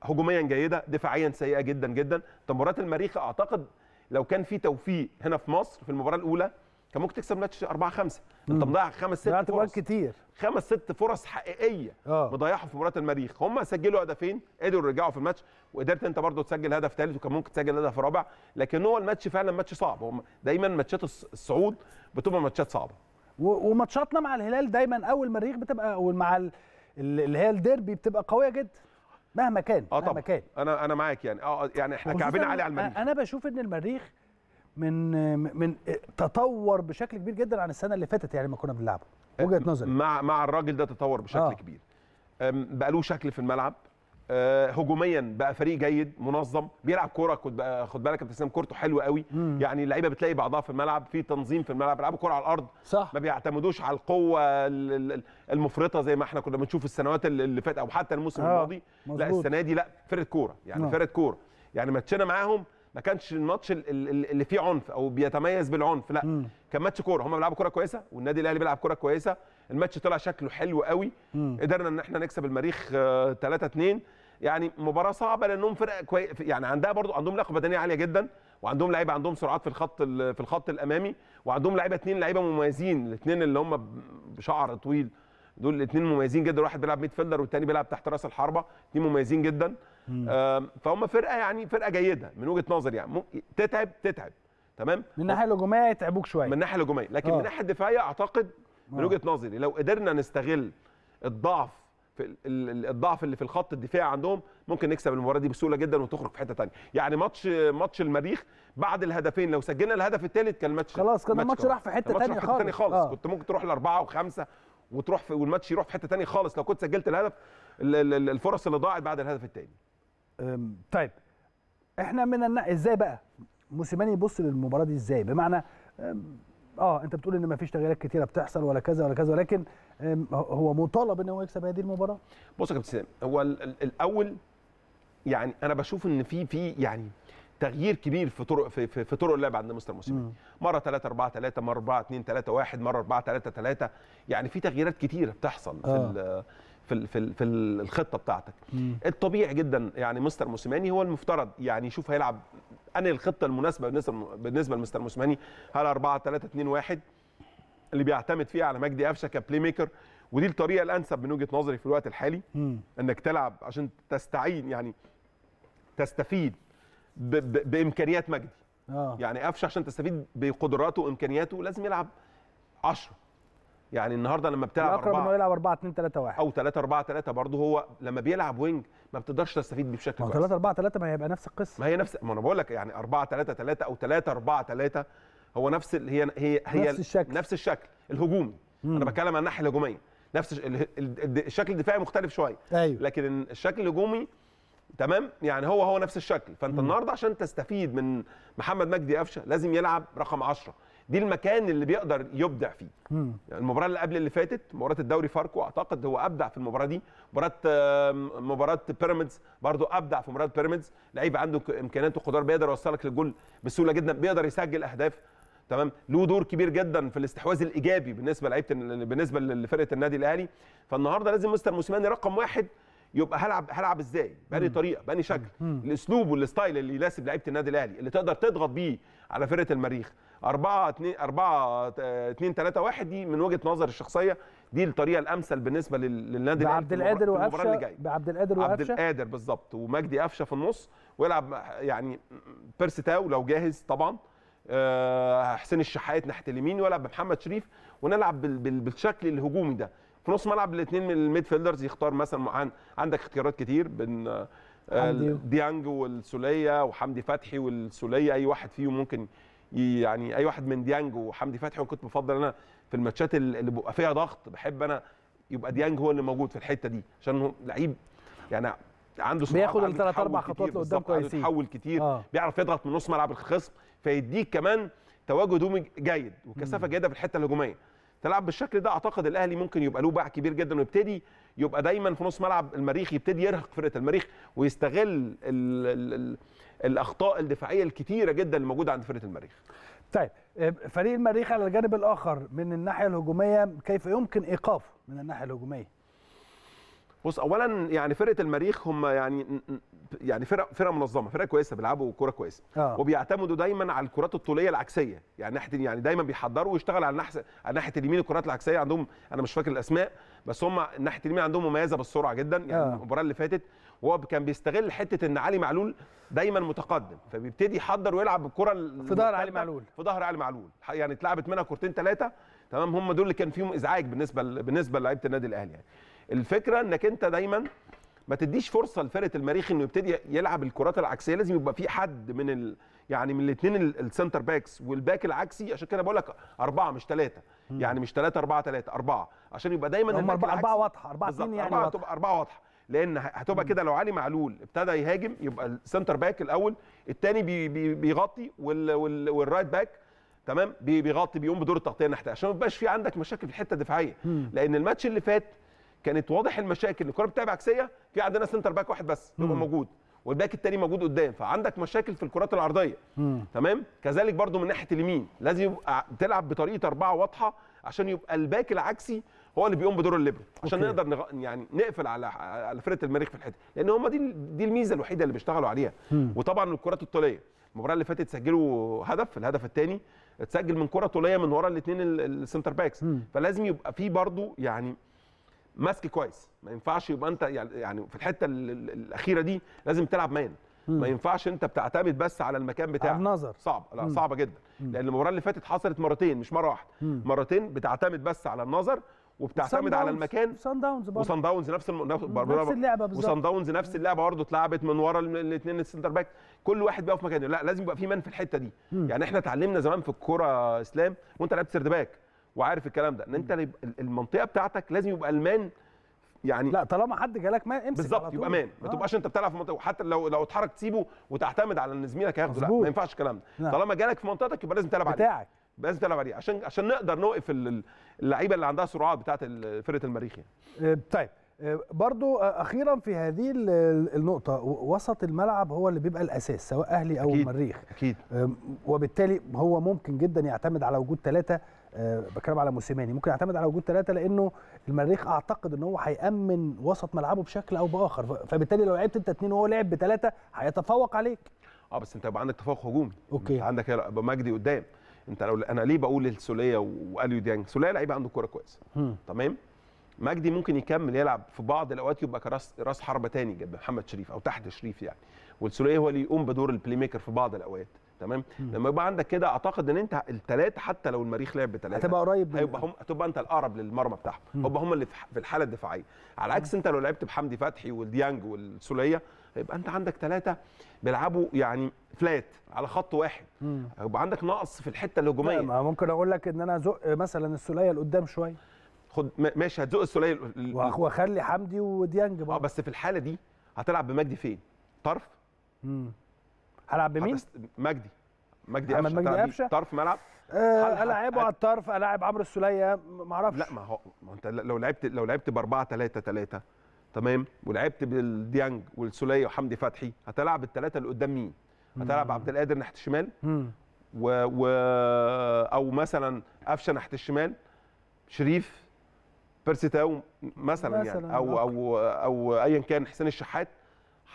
هجوميا جيده دفاعيا سيئه جدا جدا طب مباراه المريخ اعتقد لو كان في توفيق هنا في مصر في المباراه الاولى كان ممكن تكسب ماتش 4 5 انت مضيع خمس ست فرص جوان كتير خمس ست فرص حقيقيه أوه. مضيعهم في مباراه المريخ هم سجلوا هدفين قدروا يرجعوا في الماتش وقدرت انت برضه تسجل هدف ثالث وكان ممكن تسجل هدف رابع لكن هو الماتش فعلا ماتش صعب هم دايما ماتشات الصعود بتبقى ماتشات صعبه وماتشاتنا مع الهلال دايما اول مريخ بتبقى مع اللي هي الديربي بتبقى قويه جدا مهما كان آه مهما كان انا انا معاك يعني اه يعني احنا كعبين عالي على المريخ انا بشوف ان المريخ من من تطور بشكل كبير جدا عن السنه اللي فاتت يعني ما كنا بنلعبه وجهه نظري مع مع الراجل ده تطور بشكل آه. كبير بقى له شكل في الملعب آه، هجوميا بقى فريق جيد منظم بيلعب كوره خد بالك يا ابتسام كورته حلوه قوي مم. يعني اللعيبه بتلاقي بعضها في الملعب في تنظيم في الملعب بيلعبوا كوره على الارض صح. ما بيعتمدوش على القوه المفرطه زي ما احنا كنا بنشوف السنوات اللي فاتت او حتى الموسم آه. الماضي مزبوط. لا السنه دي لا فرقه كوره يعني آه. فرقه كوره يعني ماتشنا معاهم ما كانش الماتش اللي فيه عنف او بيتميز بالعنف لا مم. كان ماتش كوره هم بيلعبوا كوره كويسه والنادي الاهلي بيلعب كوره كويسه الماتش طلع شكله حلو قوي مم. قدرنا ان احنا نكسب المريخ 3 آه، 2 يعني مباراه صعبه لانهم فرقه كوي... يعني عندها برضو عندهم لياقه بدنيه عاليه جدا وعندهم لعيبه عندهم سرعات في الخط في الخط الامامي وعندهم لعيبه اثنين لعيبه مميزين الاثنين اللي هم بشعر طويل دول الاثنين مميزين جدا واحد بيلعب ميد فيلدر والثاني بيلعب تحت راس الحربه اثنين مميزين جدا فهم فرقه يعني فرقه جيده من وجهه نظري يعني تتعب تتعب تمام من الناحيه الهجوميه يتعبوك شويه من الناحيه الهجوميه لكن أوه. من الناحيه الدفاعيه اعتقد من آه. وجهه نظري لو قدرنا نستغل الضعف في الضعف اللي في الخط الدفاعي عندهم ممكن نكسب المباراه دي بسهوله جدا وتخرج في حته ثانيه يعني ماتش ماتش المريخ بعد الهدفين لو سجلنا الهدف الثالث كان الماتش خلاص كان الماتش راح في حته ثانيه خالص, خالص. آه. كنت ممكن تروح لاربعه وخمسه وتروح في والماتش يروح في حته ثانيه خالص لو كنت سجلت الهدف الفرص اللي ضاعت بعد الهدف الثاني طيب احنا من النا... ازاي بقى موسيماني يبص للمباراه دي ازاي بمعنى اه انت بتقول ان مفيش تغييرات كتيره بتحصل ولا كذا ولا كذا ولكن هو مطالب ان هو يكسب هذه المباراه بص يا كابتن هو الاول يعني انا بشوف ان في في يعني تغيير كبير في طرق في, في, في طرق اللعب عند مستر موسيماني مره 3 4 3 مره 4 2 3 1 مره 4 3 3 يعني في تغييرات كتيره بتحصل آه. في في في, في الخطه بتاعتك مم. الطبيعي جدا يعني مستر موسيماني هو المفترض يعني يشوف هيلعب انهي الخطه المناسبه بالنسبه بالنسبه لمستر موسيماني هل 4 3 2 1 اللي بيعتمد فيها على مجدي قفشه كبلاي ميكر ودي الطريقه الانسب من وجهه نظري في الوقت الحالي مم. انك تلعب عشان تستعين يعني تستفيد ب... ب... بامكانيات مجدي آه. يعني قفشه عشان تستفيد بقدراته وامكانياته لازم يلعب 10 يعني النهارده لما بتلعب اقرب انه يلعب 4 2 3 1 او 3 4 3 برضه هو لما بيلعب وينج ما بتقدرش تستفيد بيه بشكل كويس 3 4 3 ما هيبقى نفس القصه ما هي نفس ما انا بقول لك يعني 4 3 3 او 3 4 3 هو نفس ال... هي هي هي نفس الشكل نفس الشكل الهجومي مم. انا بتكلم عن الناحيه الهجوميه نفس الشكل الدفاعي مختلف شويه أيوه. لكن الشكل الهجومي تمام يعني هو هو نفس الشكل فانت مم. النهارده عشان تستفيد من محمد مجدي قفشه لازم يلعب رقم 10 دي المكان اللي بيقدر يبدع فيه يعني المباراه اللي قبل اللي فاتت مباراه الدوري فاركو اعتقد هو ابدع في المباراه دي مباراه مباراه بيراميدز برضو ابدع في مباراه بيراميدز لعيب عنده امكانيات وقدرات بيقدر يوصلك للجول بسهوله جدا بيقدر يسجل اهداف تمام له دور كبير جدا في الاستحواذ الايجابي بالنسبه لعيبه بالنسبه لفرقه النادي الاهلي فالنهارده لازم مستر موسيماني رقم واحد يبقى هلعب هلعب ازاي بأني طريقه بأني شكل الاسلوب والستايل اللي يناسب لعيبه النادي الاهلي اللي تقدر تضغط بيه على فرقه المريخ 4 2 4 2 3 1 دي من وجهه نظري الشخصيه دي الطريقه الامثل بالنسبه للنادي الاهلي بعبد القادر وقفشه بعبد القادر وقفشه عبد القادر بالظبط ومجدي قفشه في النص ويلعب يعني بيرس تاو لو جاهز طبعا آه، حسين الشحات ناحيه اليمين ويلعب بمحمد شريف ونلعب بالشكل الهجومي ده في نص ملعب الاثنين من الميد فيلدرز يختار مثلا عن عندك اختيارات كتير بين آه، ديانج والسوليه وحمدي فتحي والسوليه اي واحد فيهم ممكن يعني اي واحد من ديانج وحمدي فتحي وكنت بفضل انا في الماتشات اللي بيبقى فيها ضغط بحب انا يبقى ديانج هو اللي موجود في الحته دي عشان هو لعيب يعني عنده سرعه بياخد الثلاث اربع خطوات لقدام كويسين بيتحول كتير آه. بيعرف يضغط من نص ملعب الخصم فيديك كمان تواجد هجومي جيد وكثافه جيده في الحته الهجوميه تلعب بالشكل ده اعتقد الاهلي ممكن يبقى له باع كبير جدا ويبتدي يبقى دايما في نص ملعب المريخ يبتدي يرهق فرقه المريخ ويستغل الـ الـ الـ الاخطاء الدفاعيه الكثيره جدا الموجوده عند فرقه المريخ. طيب فريق المريخ على الجانب الاخر من الناحيه الهجوميه كيف يمكن ايقافه من الناحيه الهجوميه؟ بص اولا يعني فرقه المريخ هم يعني يعني فرقه فرقه منظمه فرقه كويسه بيلعبوا كوره كويسه آه. وبيعتمدوا دايما على الكرات الطوليه العكسيه يعني ناحيه يعني دايما بيحضروا ويشتغل على ناحيه على ناحيه اليمين الكرات العكسيه عندهم انا مش فاكر الاسماء بس هم ناحيه اليمين عندهم مميزه بالسرعه جدا يعني آه. المباراه اللي فاتت وهو كان بيستغل حته ان علي معلول دايما متقدم فبيبتدي يحضر ويلعب بالكره في ظهر علي معلول في ظهر علي معلول يعني اتلعبت منها كورتين ثلاثه تمام هم دول اللي كان فيهم ازعاج بالنسبه بالنسبه لعيبه النادي الاهلي يعني الفكره انك انت دايما ما تديش فرصه لفرقه المريخ انه يبتدي يلعب الكرات العكسيه لازم يبقى في حد من ال... يعني من الاثنين السنتر باكس والباك العكسي عشان كده بقول لك اربعه مش ثلاثه يعني مش ثلاثه اربعه ثلاثه اربعه عشان يبقى دايما هم اربعه اربعه واضحه اربعه اتنين يعني اربعه تبقى اربعه واضحه لان هتبقى كده لو علي معلول ابتدى يهاجم يبقى السنتر باك الاول الثاني بي بي بيغطي وال... وال... والرايت باك تمام بيغطي بيقوم بدور التغطيه ناحيه عشان ما يبقاش في عندك مشاكل في الحته الدفاعيه لان الماتش اللي فات كانت واضح المشاكل الكره بتلعب عكسيه في عندنا سنتر باك واحد بس بيبقى موجود والباك التاني موجود قدام فعندك مشاكل في الكرات العرضيه مم. تمام كذلك برضو من ناحيه اليمين لازم تلعب بطريقه اربعه واضحه عشان يبقى الباك العكسي هو اللي بيقوم بدور الليبرو عشان أوكي. نقدر نغ... يعني نقفل على على فرقه المريخ في الحته لان هم دي دي الميزه الوحيده اللي بيشتغلوا عليها مم. وطبعا الكرات الطوليه المباراه اللي فاتت سجلوا هدف الهدف الثاني اتسجل من كره طوليه من ورا الاثنين السنتر باكس مم. فلازم يبقى في برضو يعني ماسك كويس ما ينفعش يبقى انت يعني, يعني في الحته الاخيره دي لازم تلعب مان ما ينفعش انت بتعتمد بس على المكان بتاعك النظر صعب لا صعبه جدا لان المباراه اللي فاتت حصلت مرتين مش مره واحده مرتين بتعتمد بس على النظر وبتعتمد على المكان سان داونز برضه وسان داونز نفس الم... نفس, اللعبه بالظبط وسان داونز نفس اللعبه برضه اتلعبت من ورا الاثنين السنتر باك كل واحد بقى في مكانه لا لازم يبقى في مان في الحته دي يعني احنا اتعلمنا زمان في الكوره اسلام وانت لعبت سرد باك وعارف الكلام ده ان انت المنطقه بتاعتك لازم يبقى المان يعني لا طالما حد جالك ما امسك بالظبط يبقى مان ما آه. تبقاش انت بتلعب في منطقه وحتى لو لو اتحرك تسيبه وتعتمد على ان زميلك هياخده لا ما ينفعش الكلام ده نعم. طالما جالك في منطقتك يبقى لازم تلعب عليه بتاعك لازم تلعب عليه عشان عشان نقدر نوقف اللعيبه اللي عندها سرعات بتاعه فرقه المريخ يعني آه، طيب آه، برضو آه، اخيرا في هذه النقطه وسط الملعب هو اللي بيبقى الاساس سواء اهلي او أكيد. المريخ اكيد وبالتالي هو ممكن جدا يعتمد على وجود ثلاثه آه، بتكلم على موسيماني ممكن يعتمد على وجود ثلاثه لانه المريخ اعتقد ان هو هيامن وسط ملعبه بشكل او باخر فبالتالي لو لعبت انت اثنين وهو لعب بثلاثه هيتفوق عليك اه بس انت يبقى عندك تفوق هجومي اوكي عندك مجدي قدام انت لو انا ليه بقول السوليه واليو ديانج سوليه لعيبه عنده كوره كويسه تمام مجدي ممكن يكمل يلعب في بعض الاوقات يبقى كراس راس حربه تاني جنب محمد شريف او تحت شريف يعني والسوليه هو اللي يقوم بدور البلاي ميكر في بعض الاوقات تمام لما يبقى عندك كده اعتقد ان انت الثلاثه حتى لو المريخ لعب بثلاثه هتبقى قريب هيبقى هم هتبقى انت الاقرب للمرمى بتاعهم هيبقى هم اللي في الحاله الدفاعيه على عكس انت لو لعبت بحمدي فتحي وديانج والسوليه هيبقى انت عندك ثلاثه بيلعبوا يعني فلات على خط واحد هيبقى عندك نقص في الحته الهجوميه ممكن اقول لك ان انا ازق مثلا السوليه لقدام شويه خد ماشي هتزق السوليه واخلي حمدي وديانج بقى. اه بس في الحاله دي هتلعب بمجدي فين طرف هلعب بمين؟ مجدي مجدي قفشه مجدي قفشه طرف ملعب أه على الطرف العب عمرو السوليه ما اعرفش لا ما هو ما انت لو لعبت لو لعبت ب 4 3 3 تمام ولعبت بالديانج والسوليه وحمدي فتحي هتلعب الثلاثه اللي قدام مين؟ هتلعب عبد القادر ناحيه الشمال و... و... او مثلا قفشه ناحيه الشمال شريف بيرسي تاو مثلا, يعني، مثلاً يعني او او او ايا كان حسين الشحات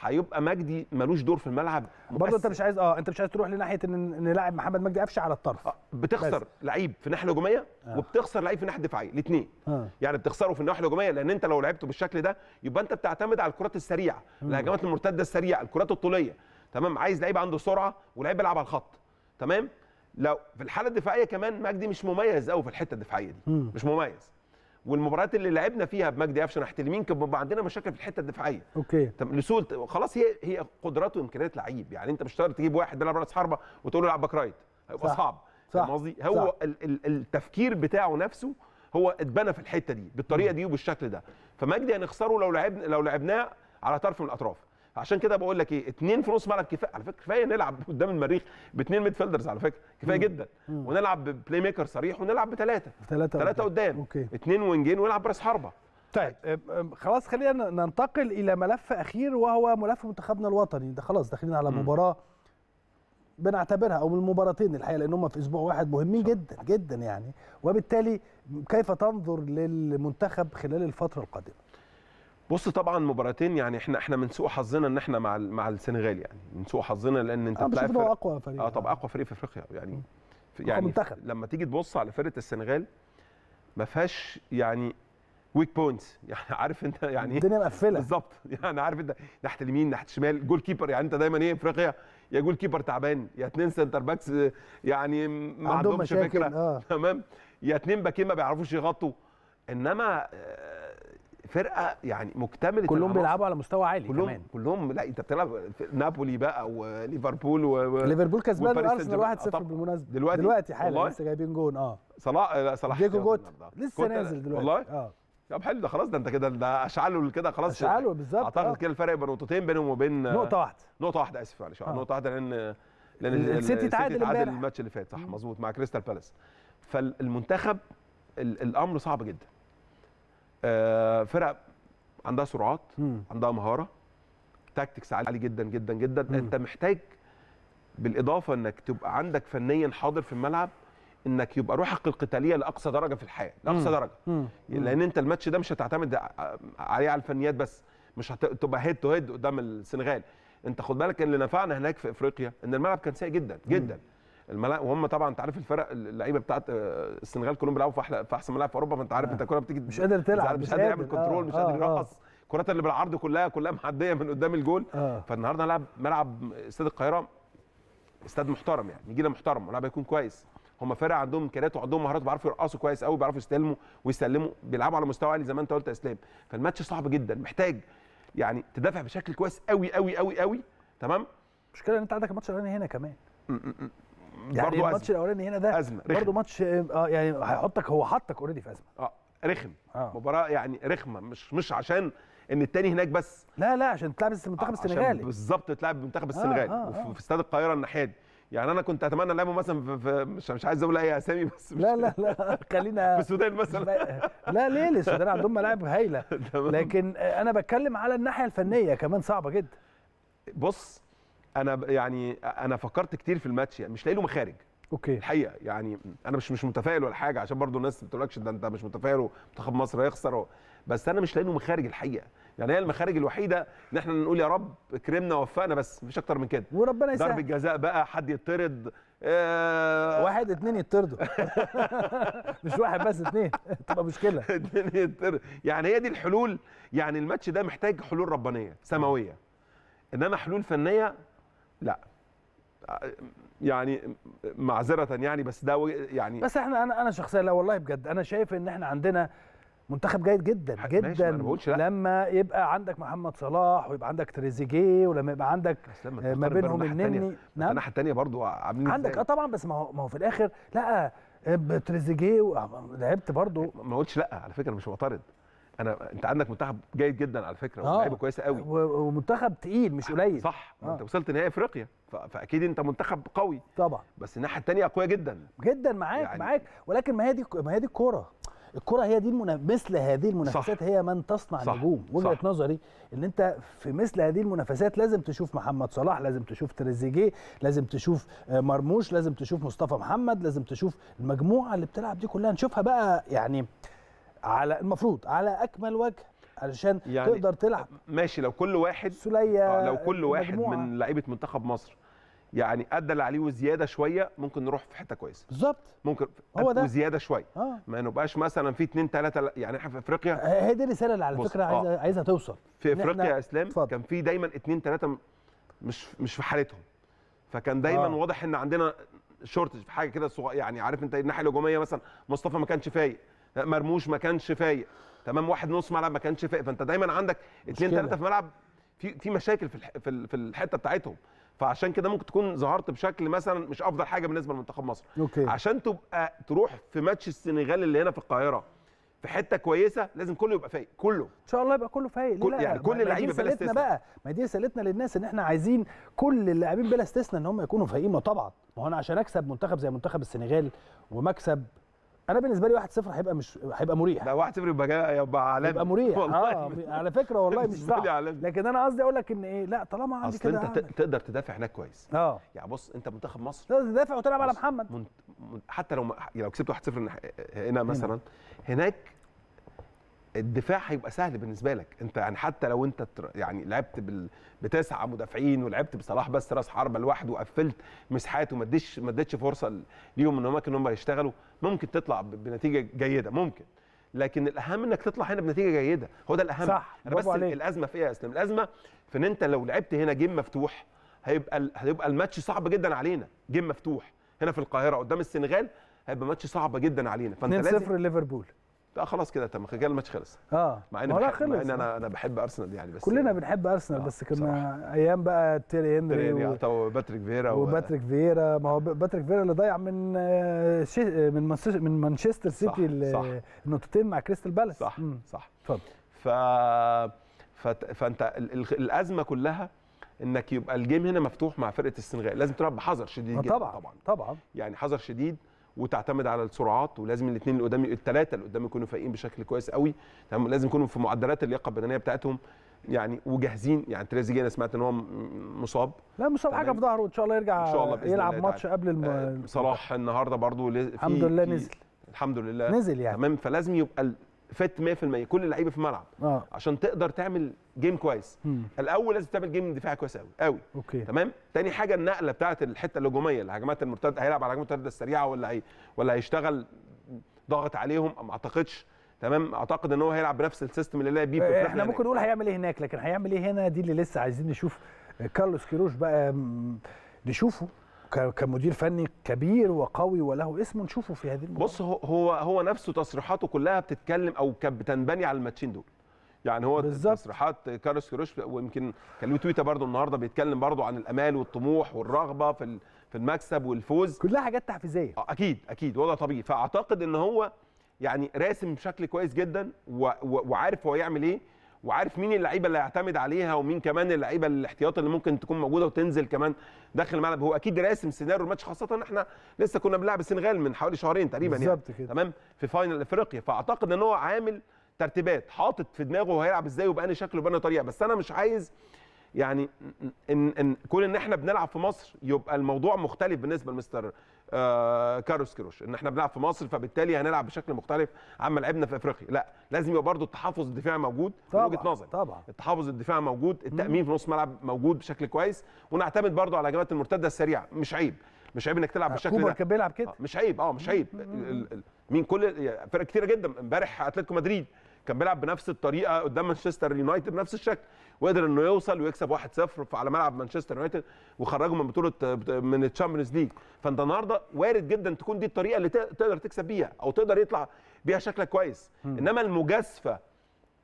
هيبقى مجدي ملوش دور في الملعب برضه انت مش عايز اه انت مش عايز تروح لناحيه ان نلاعب محمد مجدي قفشه على الطرف آه بتخسر لعيب في الناحيه الهجوميه آه. وبتخسر لعيب في الناحيه الدفاعيه الاثنين آه. يعني بتخسره في الناحيه الهجوميه لان انت لو لعبته بالشكل ده يبقى انت بتعتمد على الكرات السريعه الهجمات المرتده السريعه الكرات الطوليه تمام عايز لعيب عنده سرعه ولعيب بيلعب على الخط تمام لو في الحاله الدفاعيه كمان مجدي مش مميز قوي في الحته الدفاعيه دي مم. مش مميز والمباريات اللي لعبنا فيها بمجدي قفشه ناحيه اليمين كان بيبقى عندنا مشاكل في الحته الدفاعيه اوكي طب لسوء خلاص هي هي قدرات وامكانيات لعيب يعني انت مش هتقدر تجيب واحد بيلعب راس حربه وتقول له العب باك رايت هيبقى صعب فاهم قصدي هو ال ال التفكير بتاعه نفسه هو اتبنى في الحته دي بالطريقه دي وبالشكل ده فمجدي هنخسره لو لعبنا لو لعبناه على طرف من الاطراف عشان كده بقول لك ايه اثنين في نص ملعب كفايه على فكره كفايه نلعب قدام المريخ باثنين ميد فيلدرز على فكره كفايه مم. جدا مم. ونلعب ببلاي ميكر صريح ونلعب بثلاثه ثلاثه ثلاثه قدام اثنين وينجين ونلعب براس حربه طيب خلاص خلينا ننتقل الى ملف اخير وهو ملف منتخبنا الوطني ده خلاص داخلين على مباراه بنعتبرها او المباراتين الحقيقه لان هم في اسبوع واحد مهمين جدا جدا يعني وبالتالي كيف تنظر للمنتخب خلال الفتره القادمه بص طبعا مباراتين يعني احنا احنا من سوء حظنا ان احنا مع مع السنغال يعني من سوء حظنا لان انت بتلعب فرق اقوى فريق اه طبعا اقوى فريق في افريقيا يعني يعني منتخب. لما تيجي تبص على فرقه السنغال ما فيهاش يعني ويك بوينتس يعني عارف انت يعني الدنيا مقفله بالظبط يعني عارف انت ناحيه اليمين ناحيه الشمال جول كيبر يعني انت دايما ايه افريقيا يا جول كيبر تعبان يا اثنين سنتر باكس يعني ما عندهمش فكره آه. تمام يا اثنين باكين ما بيعرفوش يغطوا انما آه فرقه يعني مكتمله كلهم بيلعبوا على مستوى عالي كلهم كمان كلهم لا انت بتلعب نابولي بقى وليفربول و... ليفربول كسبان ارسنال 1-0 بالمناسبه دلوقتي دلوقتي حالا لسه جايبين جون اه صلاح لا آه، صلاح ديجو جوت لسه نازل دلوقتي والله اه طب حلو ده خلاص ده انت كده ده اشعله كده خلاص اشعله بالظبط اعتقد آه. كده الفرق يبقى نقطتين بينهم وبين آه، نقطه واحده نقطه واحده اسف معلش نقطه واحده لان لان السيتي تعادل الماتش اللي فات صح مظبوط مع كريستال بالاس فالمنتخب الامر صعب جدا آه، فرق عندها سرعات عندها مهاره تاكتكس عالي جدا جدا جدا مم. انت محتاج بالاضافه انك تبقى عندك فنيا حاضر في الملعب انك يبقى روحك القتاليه لاقصى درجه في الحياه لاقصى درجه مم. لان انت الماتش ده مش هتعتمد عليه على الفنيات بس مش هتبقى هيد تو هيد قدام السنغال انت خد بالك ان اللي نفعنا هناك في افريقيا ان الملعب كان سيء جدا جدا مم. الملاعب وهم طبعا انت عارف الفرق اللعيبه بتاعت آه، السنغال كلهم بيلعبوا في احلى في احسن ملاعب في اوروبا فانت عارف آه. انت الكوره بتيجي مش قادر تلعب مش قادر يعمل كنترول مش قادر آه، آه، يرقص الكرات اللي بالعرض كلها كلها معديه من قدام الجول آه. فالنهارده هنلعب ملعب استاد القاهره استاد محترم يعني نجيله محترم ملعب هيكون كويس هم فرق عندهم امكانيات وعندهم مهارات بيعرفوا يرقصوا كويس قوي بيعرفوا يستلموا ويسلموا بيلعبوا على مستوى عالي زي ما انت قلت يا اسلام فالماتش صعب جدا محتاج يعني تدافع بشكل كويس قوي قوي قوي قوي تمام مشكلة ان انت عندك ماتش الاولاني هنا كمان يعني أزمة. الماتش الاولاني هنا ده ازمه برضه ماتش اه يعني هيحطك هو حطك اوريدي في ازمه اه رخم آه. مباراه يعني رخمه مش مش عشان ان التاني هناك بس لا لا عشان تلعب المنتخب آه السنغالي بالظبط تلعب المنتخب السنغالي آه آه آه. وفي آه. استاد القاهره الناحيه دي يعني انا كنت اتمنى لعبه مثلا في مش مش عايز اقول اي اسامي بس مش لا لا لا خلينا في السودان مثلا لا ليه السودان عندهم ملاعب هايله لكن انا بتكلم على الناحيه الفنيه كمان صعبه جدا بص انا يعني انا فكرت كتير في الماتش يعني مش لاقي له مخارج اوكي الحقيقه يعني انا مش مش متفائل ولا حاجه عشان برضو الناس ما بتقولكش ده انت مش متفائل ومنتخب مصر هيخسر بس انا مش لاقي له مخارج الحقيقه يعني هي المخارج الوحيده ان احنا نقول يا رب اكرمنا ووفقنا بس مفيش اكتر من كده وربنا يسهل ضربه جزاء بقى حد يطرد آه واحد اتنين يطردوا مش واحد بس اتنين تبقى مشكله اتنين يطرد يعني هي دي الحلول يعني الماتش ده محتاج حلول ربانيه سماويه انما حلول فنيه لا آه، يعني معذره يعني بس ده يعني بس احنا انا انا شخصيا لا والله بجد انا شايف ان احنا عندنا منتخب جيد جدا جدا لما يبقى عندك محمد صلاح ويبقى عندك تريزيجيه ولما يبقى عندك آه، ما بينهم النني نعم الناحيه الثانيه برضه عاملين عندك اه طبعا بس ما هو ما هو في الاخر لا تريزيجيه آه، لعبت برضه ما قلتش لا على فكره مش معترض انا انت عندك منتخب جيد جدا على فكره آه. ولاعيبه كويسه قوي ومنتخب تقيل مش قليل صح آه. انت وصلت نهائي افريقيا فاكيد انت منتخب قوي طبعا بس الناحيه الثانيه قويه جدا جدا معاك يعني... معاك ولكن ما هي دي ما هي دي الكوره الكره هي دي المنا... مثل هذه المنافسات صح. هي من تصنع صح. نجوم وجهه نظري ان انت في مثل هذه المنافسات لازم تشوف محمد صلاح لازم تشوف تريزيجيه لازم تشوف آه، مرموش لازم تشوف مصطفى محمد لازم تشوف المجموعه اللي بتلعب دي كلها نشوفها بقى يعني على المفروض على اكمل وجه علشان يعني تقدر تلعب ماشي لو كل واحد سلية آه، لو كل واحد مجموعة. من لعيبه منتخب مصر يعني ادى اللي عليه وزياده شويه ممكن نروح في حته كويسه بالظبط ممكن هو ده وزياده شويه آه. ما نبقاش مثلا في اثنين ثلاثه يعني احنا في افريقيا آه، هي دي الرساله اللي على فكره آه. عايزها توصل في افريقيا يا اسلام فضل. كان في دايما اثنين ثلاثه مش مش في حالتهم فكان دايما آه. واضح ان عندنا شورتج في حاجه كده يعني عارف انت الناحيه الهجوميه مثلا مصطفى ما كانش فايق مرموش ما كانش فايق تمام واحد نص ملعب ما كانش فايق فانت دايما عندك اثنين ثلاثه في ملعب في في مشاكل في في الحته بتاعتهم فعشان كده ممكن تكون ظهرت بشكل مثلا مش افضل حاجه بالنسبه لمنتخب مصر أوكي. عشان تبقى تروح في ماتش السنغال اللي هنا في القاهره في حته كويسه لازم كله يبقى فايق كله ان شاء الله يبقى كله فايق كل لا يعني كل اللعيبه بلا استثناء بقى ما دي رسالتنا للناس ان احنا عايزين كل اللاعبين بلا استثناء ان هم يكونوا فايقين ما طبعا ما هو انا عشان اكسب منتخب زي منتخب السنغال ومكسب انا بالنسبه لي 1-0 هيبقى مش هيبقى مريح لا 1-0 يبقى يبقى عالمي يبقى مريح والله اه على فكره والله مش صعب لكن انا قصدي اقول لك ان ايه لا طالما عندي كده اصل انت تقدر تدافع هناك كويس اه يعني بص انت منتخب مصر تقدر تدافع وتلعب على محمد منت... منت... حتى لو لو كسبت 1-0 هنا مثلا هناك الدفاع هيبقى سهل بالنسبه لك انت يعني حتى لو انت يعني لعبت بال... بتسعه مدافعين ولعبت بصلاح بس راس حربه لوحده وقفلت مساحات وما اديتش ما اديتش فرصه ليهم ان هم ان هم يشتغلوا ممكن تطلع بنتيجه جيده ممكن لكن الاهم انك تطلع هنا بنتيجه جيده هو ده الاهم صح انا بس عليك. الازمه في ايه يا اسلام الازمه في ان انت لو لعبت هنا جيم مفتوح هيبقى هيبقى الماتش صعب جدا علينا جيم مفتوح هنا في القاهره قدام السنغال هيبقى ماتش صعب جدا علينا فانت لازم 2-0 ليفربول لا خلاص كده تم كده الماتش خلص اه مع ان خلص مع ان انا انا بحب ارسنال يعني بس كلنا بنحب ارسنال آه بس كنا بصراحة. ايام بقى تيري هنري و... آه، و... وباتريك فيرا وباتريك فيرا ما هو باتريك فيرا اللي ضيع من آه، شي آه، من من مانشستر سيتي النقطتين مع كريستال بالاس صح مم. صح اتفضل ف فانت الازمه كلها انك يبقى الجيم هنا مفتوح مع فرقه السنغال لازم تلعب بحذر شديد جدا طبعا طبعا يعني حذر شديد وتعتمد على السرعات ولازم الاثنين اللي قدام الثلاثه اللي قدام يكونوا فايقين بشكل كويس قوي تمام لازم يكونوا في معدلات اللياقه البدنيه بتاعتهم يعني وجاهزين يعني تريزيجيه انا سمعت ان هو مصاب لا مصاب حاجه في ظهره ان شاء الله يرجع إن شاء الله يلعب ماتش قبل الم... آه، صلاح النهارده برضو الحمد لله نزل الحمد لله نزل يعني تمام فلازم يبقى فات 100% كل اللعيبه في الملعب آه. عشان تقدر تعمل جيم كويس مم. الاول لازم تعمل جيم دفاعي كويس قوي قوي أوكي. تمام تاني حاجه النقله بتاعه الحته الهجوميه الهجمات المرتده هيلعب على الهجمات المرتده السريعه ولا هي ولا هيشتغل ضاغط عليهم ما اعتقدش تمام اعتقد ان هو هيلعب بنفس السيستم اللي لعب بيه في آه، احنا ممكن نقول هيعمل ايه هناك لكن هيعمل ايه هنا دي اللي لسه عايزين نشوف آه، كارلوس كيروش بقى نشوفه كمدير فني كبير وقوي وله اسم نشوفه في هذه المباراه بص هو هو نفسه تصريحاته كلها بتتكلم او كانت بتنبني على الماتشين دول يعني هو تصريحات كارلوس كيروش ويمكن كان له تويته برضه النهارده بيتكلم برضه عن الامال والطموح والرغبه في في المكسب والفوز كلها حاجات تحفيزيه آه، اكيد اكيد وضع طبيعي فاعتقد ان هو يعني راسم بشكل كويس جدا وعارف هو يعمل ايه وعارف مين اللعيبه اللي هيعتمد عليها ومين كمان اللعيبه الاحتياط اللي ممكن تكون موجوده وتنزل كمان داخل الملعب هو اكيد راسم سيناريو الماتش خاصه ان احنا لسه كنا بنلعب السنغال من حوالي شهرين تقريبا يعني كده. تمام في فاينل افريقيا فاعتقد ان هو عامل ترتيبات حاطط في دماغه هيلعب ازاي وباني شكل وباني طريقه بس انا مش عايز يعني ان ان كون ان احنا بنلعب في مصر يبقى الموضوع مختلف بالنسبه لمستر آه، كاروس كيروش ان احنا بنلعب في مصر فبالتالي هنلعب بشكل مختلف عما لعبنا في افريقيا لا لازم يبقى برضه التحفظ الدفاعي موجود طبعا من وجهه نظري طبعا التحفظ الدفاعي موجود التامين في نص الملعب موجود بشكل كويس ونعتمد برضه على الهجمات المرتده السريعه مش عيب مش عيب انك تلعب آه، بالشكل ده كان بيلعب كده آه، مش عيب اه مش عيب مين كل فرق كتيره جدا امبارح اتلتيكو مدريد كان بيلعب بنفس الطريقه قدام مانشستر يونايتد بنفس الشكل وقدر انه يوصل ويكسب 1-0 على ملعب مانشستر يونايتد وخرجه من بطوله آه، من الشامبيونز ليج فانت النهارده وارد جدا تكون دي الطريقه اللي تقدر تكسب بيها او تقدر يطلع بيها شكلك كويس انما المجازفه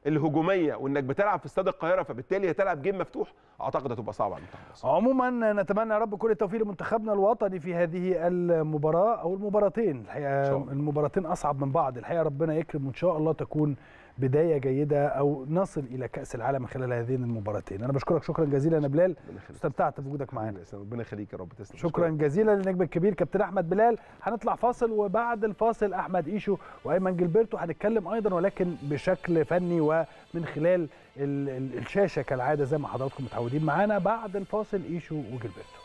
الهجوميه وانك بتلعب في استاد القاهره فبالتالي هتلعب جيم مفتوح اعتقد هتبقى صعبه على المنتخب عموما نتمنى يا رب كل التوفيق لمنتخبنا الوطني في هذه المباراه او المباراتين الحقيقه المباراتين اصعب من بعض الحقيقه ربنا يكرم وان شاء الله تكون بدايه جيده او نصل الى كاس العالم خلال هذين المباراتين انا بشكرك شكرا جزيلا يا بلال استمتعت بوجودك معانا ربنا يخليك يا رب تسلم شكرا جزيلا للنجم الكبير كابتن احمد بلال هنطلع فاصل وبعد الفاصل احمد ايشو وايمن جلبرتو هنتكلم ايضا ولكن بشكل فني ومن خلال الشاشه كالعاده زي ما حضراتكم متعودين معانا بعد الفاصل ايشو وجلبرتو